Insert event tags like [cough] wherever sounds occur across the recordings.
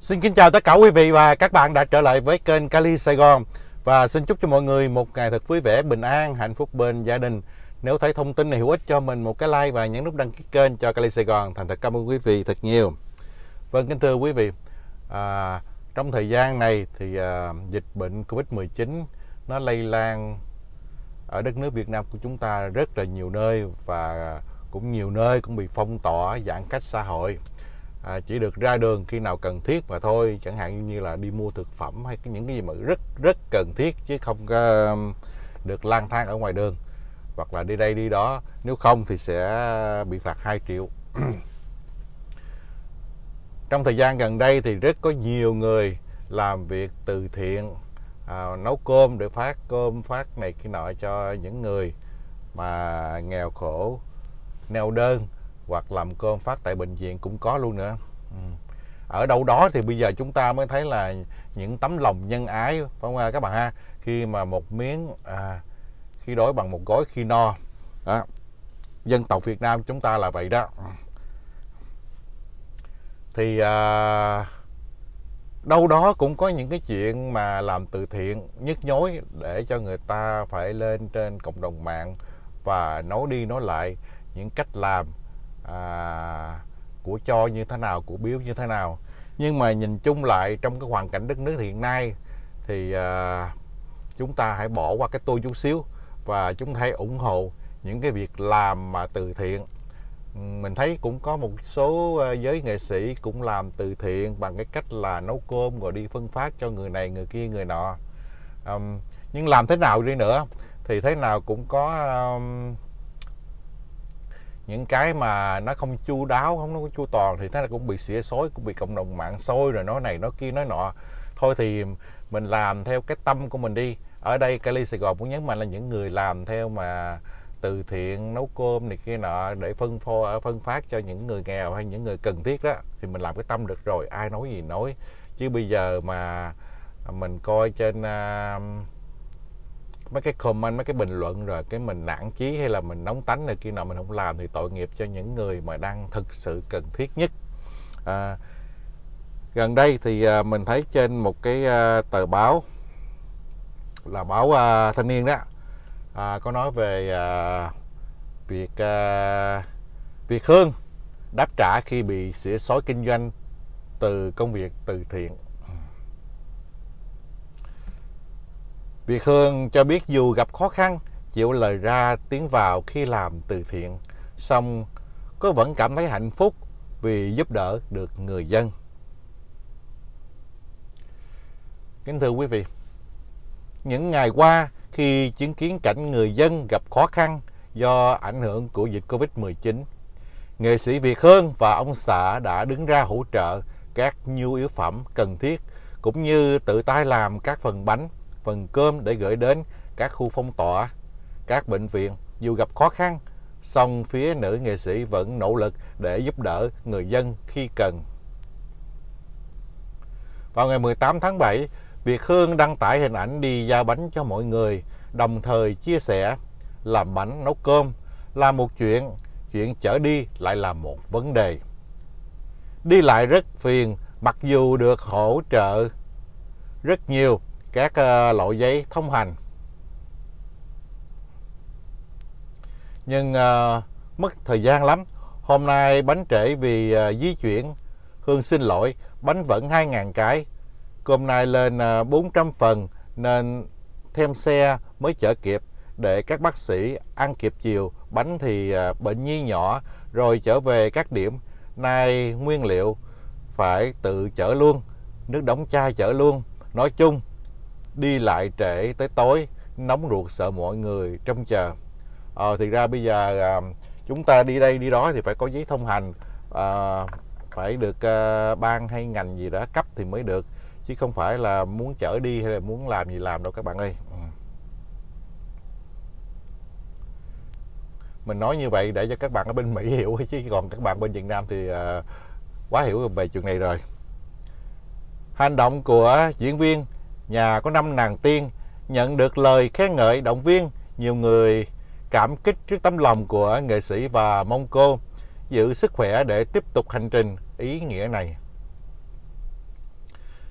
Xin kính chào tất cả quý vị và các bạn đã trở lại với kênh Cali Sài Gòn và xin chúc cho mọi người một ngày thật vui vẻ, bình an, hạnh phúc bên gia đình. Nếu thấy thông tin này hữu ích cho mình một cái like và nhấn nút đăng ký kênh cho Cali Sài Gòn. Thành thật cảm ơn quý vị thật nhiều. Vâng kính thưa quý vị, à, trong thời gian này thì à, dịch bệnh Covid-19 nó lây lan ở đất nước Việt Nam của chúng ta rất là nhiều nơi và cũng nhiều nơi cũng bị phong tỏa giãn cách xã hội à, chỉ được ra đường khi nào cần thiết mà thôi chẳng hạn như là đi mua thực phẩm hay những cái gì mà rất rất cần thiết chứ không uh, được lang thang ở ngoài đường hoặc là đi đây đi đó nếu không thì sẽ bị phạt 2 triệu [clears throat] trong thời gian gần đây thì rất có nhiều người làm việc từ thiện à, nấu cơm để phát cơm phát này kia nọ cho những người mà nghèo khổ neo đơn hoặc làm cơm phát tại bệnh viện cũng có luôn nữa ừ. ở đâu đó thì bây giờ chúng ta mới thấy là những tấm lòng nhân ái phải không các bạn ha khi mà một miếng à, khi đói bằng một gói khi no đó. dân tộc Việt Nam chúng ta là vậy đó ừ. thì à, đâu đó cũng có những cái chuyện mà làm từ thiện nhức nhối để cho người ta phải lên trên cộng đồng mạng và nói đi nói lại những cách làm à, của cho như thế nào của biếu như thế nào nhưng mà nhìn chung lại trong cái hoàn cảnh đất nước hiện nay thì à, chúng ta hãy bỏ qua cái tôi chút xíu và chúng ta hãy ủng hộ những cái việc làm mà từ thiện mình thấy cũng có một số à, giới nghệ sĩ cũng làm từ thiện bằng cái cách là nấu cơm rồi đi phân phát cho người này người kia người nọ um, nhưng làm thế nào đi nữa thì thế nào cũng có um, những cái mà nó không chu đáo không nó không chu toàn thì nó cũng bị xỉa xối cũng bị cộng đồng mạng xôi rồi nói này nói kia nói nọ thôi thì mình làm theo cái tâm của mình đi ở đây Cali Sài Gòn cũng nhấn mạnh là những người làm theo mà từ thiện nấu cơm này kia nọ để phân phô phân phát cho những người nghèo hay những người cần thiết đó thì mình làm cái tâm được rồi ai nói gì nói chứ bây giờ mà mình coi trên uh, mấy cái comment mấy cái bình luận rồi cái mình nản chí hay là mình nóng tánh này kia nào mình không làm thì tội nghiệp cho những người mà đang thực sự cần thiết nhất à, gần đây thì à, mình thấy trên một cái à, tờ báo là báo à, thanh niên đó à, có nói về à, việc à, việc hương đáp trả khi bị xỉa xói kinh doanh từ công việc từ thiện Việt Hương cho biết dù gặp khó khăn, chịu lời ra tiếng vào khi làm từ thiện, song cô vẫn cảm thấy hạnh phúc vì giúp đỡ được người dân. Kính thưa quý vị, những ngày qua khi chứng kiến cảnh người dân gặp khó khăn do ảnh hưởng của dịch Covid-19, nghệ sĩ Việt Hương và ông xã đã đứng ra hỗ trợ các nhu yếu phẩm cần thiết cũng như tự tay làm các phần bánh phần cơm để gửi đến các khu phong tỏa, các bệnh viện dù gặp khó khăn, song phía nữ nghệ sĩ vẫn nỗ lực để giúp đỡ người dân khi cần. Vào ngày 18 tháng 7, Việt Hương đăng tải hình ảnh đi giao bánh cho mọi người, đồng thời chia sẻ làm bánh nấu cơm là một chuyện, chuyện chở đi lại là một vấn đề. Đi lại rất phiền, mặc dù được hỗ trợ rất nhiều các ờ, loại giấy thông hành nhưng ờ, mất thời gian lắm hôm nay bánh trễ vì ờ, di chuyển Hương xin lỗi bánh vẫn 2.000 cái hôm nay lên à, 400 phần nên thêm xe mới chở kịp để các bác sĩ ăn kịp chiều bánh thì bệnh nhi nhỏ rồi trở về các điểm nay nguyên liệu phải tự chở luôn nước đóng chai chở luôn nói chung đi lại trễ tới tối nóng ruột sợ mọi người trông chờ ờ, thì ra bây giờ à, chúng ta đi đây đi đó thì phải có giấy thông hành à, phải được à, ban hay ngành gì đó cấp thì mới được chứ không phải là muốn chở đi hay là muốn làm gì làm đâu các bạn ơi ừ. mình nói như vậy để cho các bạn ở bên Mỹ hiểu chứ còn các bạn bên Việt Nam thì à, quá hiểu về chuyện này rồi hành động của diễn viên nhà có năm nàng tiên nhận được lời khen ngợi động viên nhiều người cảm kích trước tấm lòng của nghệ sĩ và mong cô giữ sức khỏe để tiếp tục hành trình ý nghĩa này.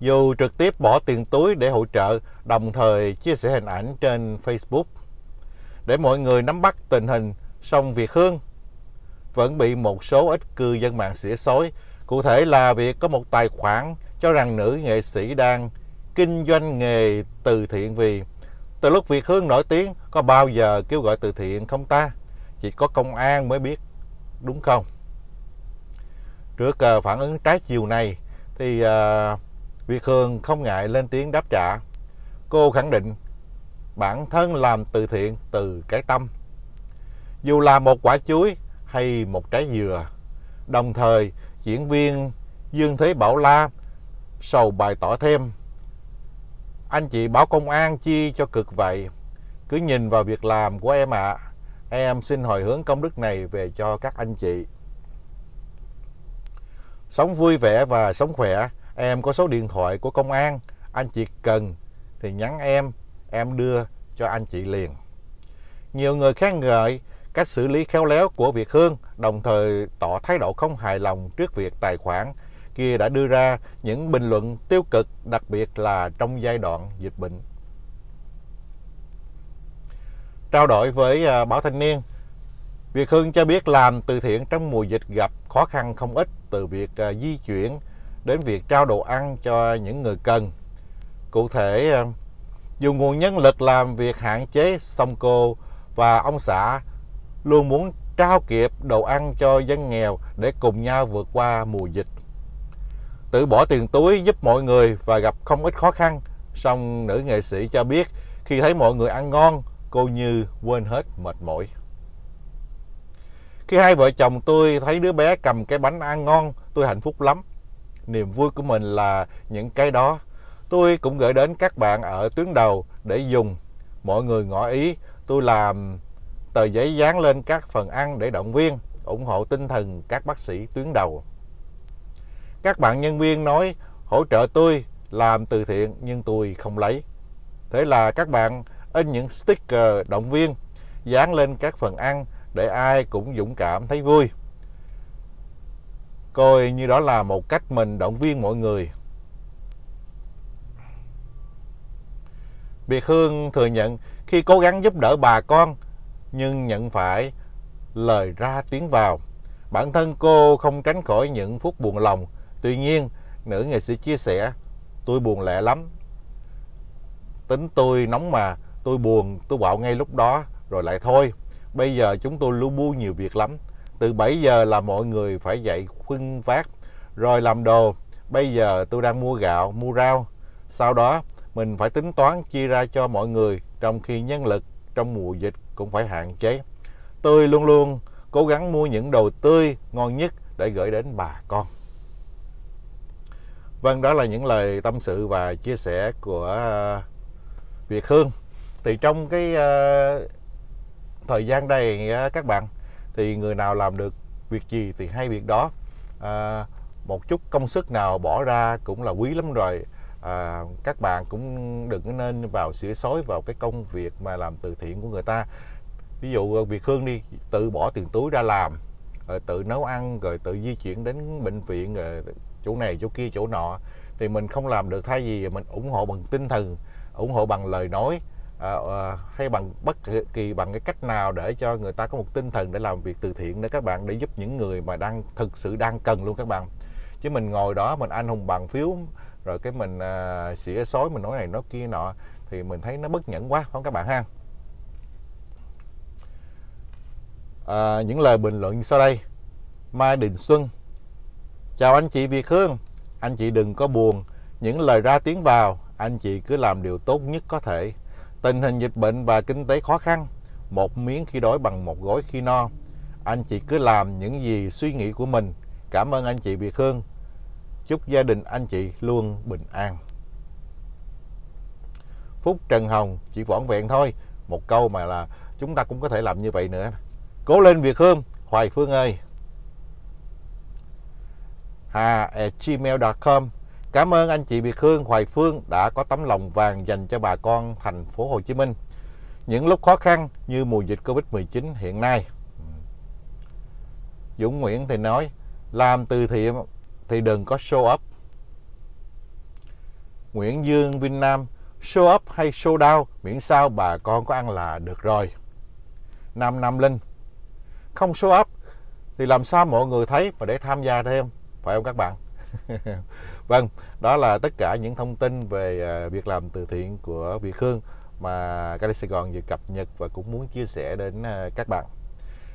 Dù trực tiếp bỏ tiền túi để hỗ trợ, đồng thời chia sẻ hình ảnh trên Facebook để mọi người nắm bắt tình hình, song Việt Hương vẫn bị một số ít cư dân mạng xỉa xối. Cụ thể là việc có một tài khoản cho rằng nữ nghệ sĩ đang kinh doanh nghề từ thiện vì từ lúc Việt Hương nổi tiếng có bao giờ kêu gọi từ thiện không ta? Chỉ có công an mới biết đúng không? Trước ờ, phản ứng trái chiều này thì ờ, Việt Hương không ngại lên tiếng đáp trả. Cô khẳng định bản thân làm từ thiện từ cái tâm. Dù là một quả chuối hay một trái dừa, đồng thời diễn viên Dương Thế Bảo La sầu bài tỏ thêm anh chị báo công an chi cho cực vậy. Cứ nhìn vào việc làm của em ạ. À. Em xin hồi hướng công đức này về cho các anh chị. Sống vui vẻ và sống khỏe. Em có số điện thoại của công an. Anh chị cần thì nhắn em. Em đưa cho anh chị liền. Nhiều người khen ngợi cách xử lý khéo léo của Việt Hương, đồng thời tỏ thái độ không hài lòng trước việc tài khoản kia đã đưa ra những bình luận tiêu cực, đặc biệt là trong giai đoạn dịch bệnh. Trao đổi với à, báo Thanh niên, Việt Hưng cho biết làm từ thiện trong mùa dịch gặp khó khăn không ít từ việc à, di chuyển đến việc trao đồ ăn cho những người cần. Cụ thể, à, dù nguồn nhân lực làm việc hạn chế, song cô và ông xã luôn muốn trao kịp đồ ăn cho dân nghèo để cùng nhau vượt qua mùa dịch tự bỏ tiền túi giúp mọi người và gặp không ít khó khăn. Song nữ nghệ sĩ cho biết khi thấy mọi người ăn ngon, cô như quên hết mệt mỏi. Khi hai vợ chồng tôi thấy đứa bé cầm cái bánh ăn ngon, tôi hạnh phúc lắm. Niềm vui của mình là những cái đó. Tôi cũng gửi đến các bạn ở tuyến đầu để dùng. Mọi người ngỏ ý, tôi làm tờ giấy dán lên các phần ăn để động viên, ủng hộ tinh thần các bác sĩ tuyến đầu. Các bạn nhân viên nói hỗ trợ tôi làm từ thiện nhưng tôi không lấy. Thế là các bạn in những sticker động viên dán lên các phần ăn để ai cũng dũng cảm thấy vui. Coi như đó là một cách mình động viên mọi người. Việt Hương thừa nhận khi cố gắng giúp đỡ bà con nhưng nhận phải lời ra tiếng vào. Bản thân cô không tránh khỏi những phút buồn lòng Tuy nhiên, nữ nghệ sĩ chia sẻ, tôi buồn lẹ lắm. Tính tôi nóng mà, tôi buồn, tôi bạo ngay lúc đó, rồi lại thôi. Bây giờ chúng tôi lu bu nhiều việc lắm. Từ 7 giờ là mọi người phải dậy khuân phát, rồi làm đồ. Bây giờ tôi đang mua gạo, mua rau. Sau đó, mình phải tính toán chia ra cho mọi người, trong khi nhân lực trong mùa dịch cũng phải hạn chế. Tôi luôn luôn cố gắng mua những đồ tươi, ngon nhất để gửi đến bà con. Vâng, đó là những lời tâm sự và chia sẻ của ờ, Việt Hương. Thì trong cái ờ, thời gian đây các bạn thì người nào làm được việc gì thì hay việc đó. À, một chút công sức nào bỏ ra cũng là quý lắm rồi. À, các bạn cũng đừng nên vào sửa sói vào cái công việc mà làm từ thiện của người ta. Ví dụ Việt Hương đi tự bỏ tiền túi ra làm rồi tự nấu ăn rồi tự di chuyển đến bệnh viện rồi chỗ này chỗ kia chỗ nọ thì mình không làm được thay vì mình ủng hộ bằng tinh thần ủng hộ bằng lời nói à, à, hay bằng bất kỳ bằng cái cách nào để cho người ta có một tinh thần để làm việc từ thiện để các bạn để giúp những người mà đang thực sự đang cần luôn các bạn chứ mình ngồi đó mình anh hùng bằng phiếu rồi cái mình à, xỉa xói mình nói này nói kia nọ thì mình thấy nó bất nhẫn quá không các bạn ha à, những lời bình luận sau đây mai đình xuân Chào anh chị Việt Hương, anh chị đừng có buồn, những lời ra tiếng vào, anh chị cứ làm điều tốt nhất có thể. Tình hình dịch bệnh và kinh tế khó khăn, một miếng khi đói bằng một gói khi no. Anh chị cứ làm những gì suy nghĩ của mình. Cảm ơn anh chị Việt Hương. Chúc gia đình anh chị luôn bình an. Phúc Trần Hồng chỉ vỏn vẹn thôi, một câu mà là chúng ta cũng có thể làm như vậy nữa. Cố lên Việt Hương, Hoài Phương ơi! hà@gmail.com. À, Cảm ơn anh chị Việt Hương, Hoài Phương đã có tấm lòng vàng dành cho bà con thành phố Hồ Chí Minh. Những lúc khó khăn như mùa dịch Covid-19 hiện nay. Dũng Nguyễn thì nói, làm từ thiện thì đừng có show up. Nguyễn Dương Vinh Nam, show up hay show down, miễn sao bà con có ăn là được rồi. Nam Nam Linh, không show up thì làm sao mọi người thấy và để tham gia thêm phải không các bạn [laughs] vâng đó là tất cả những thông tin về à, việc làm từ thiện của Việt Hương mà Cali Sài Gòn vừa cập nhật và cũng muốn chia sẻ đến à, các bạn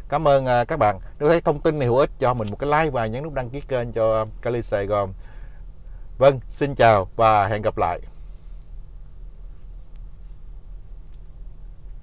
cảm ơn à, các bạn nếu thấy thông tin này hữu ích cho mình một cái like và nhấn nút đăng ký kênh cho Cali Sài Gòn vâng xin chào và hẹn gặp lại